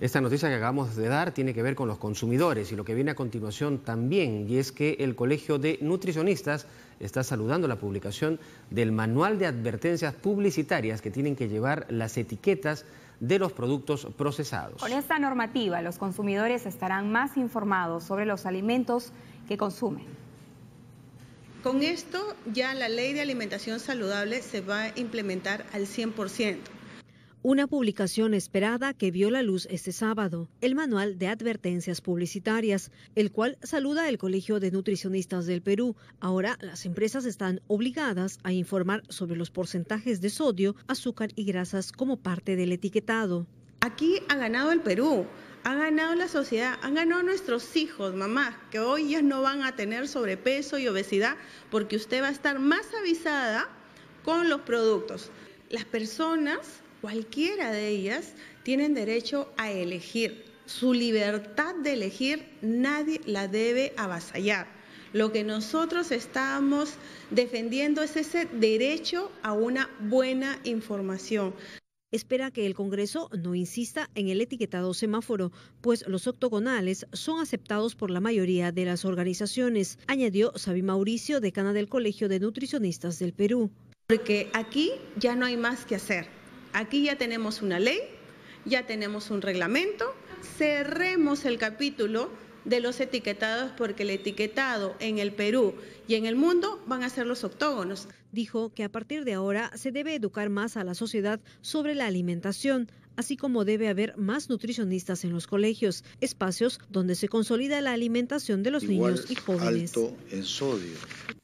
Esta noticia que acabamos de dar tiene que ver con los consumidores y lo que viene a continuación también, y es que el Colegio de Nutricionistas está saludando la publicación del manual de advertencias publicitarias que tienen que llevar las etiquetas de los productos procesados. Con esta normativa, los consumidores estarán más informados sobre los alimentos que consumen. Con esto ya la ley de alimentación saludable se va a implementar al 100% una publicación esperada que vio la luz este sábado, el Manual de Advertencias Publicitarias, el cual saluda el Colegio de Nutricionistas del Perú. Ahora las empresas están obligadas a informar sobre los porcentajes de sodio, azúcar y grasas como parte del etiquetado. Aquí ha ganado el Perú, ha ganado la sociedad, han ganado nuestros hijos, mamás, que hoy ya no van a tener sobrepeso y obesidad porque usted va a estar más avisada con los productos. Las personas Cualquiera de ellas tienen derecho a elegir. Su libertad de elegir nadie la debe avasallar. Lo que nosotros estamos defendiendo es ese derecho a una buena información espera que el Congreso no insista en el etiquetado semáforo, pues los octogonales son aceptados por la mayoría de las organizaciones, añadió Sabi Mauricio, decana del Colegio de Nutricionistas del Perú. Porque aquí ya no hay más que hacer. Aquí ya tenemos una ley, ya tenemos un reglamento, cerremos el capítulo de los etiquetados porque el etiquetado en el Perú y en el mundo van a ser los octógonos. Dijo que a partir de ahora se debe educar más a la sociedad sobre la alimentación, así como debe haber más nutricionistas en los colegios, espacios donde se consolida la alimentación de los niños y jóvenes. Alto en sodio,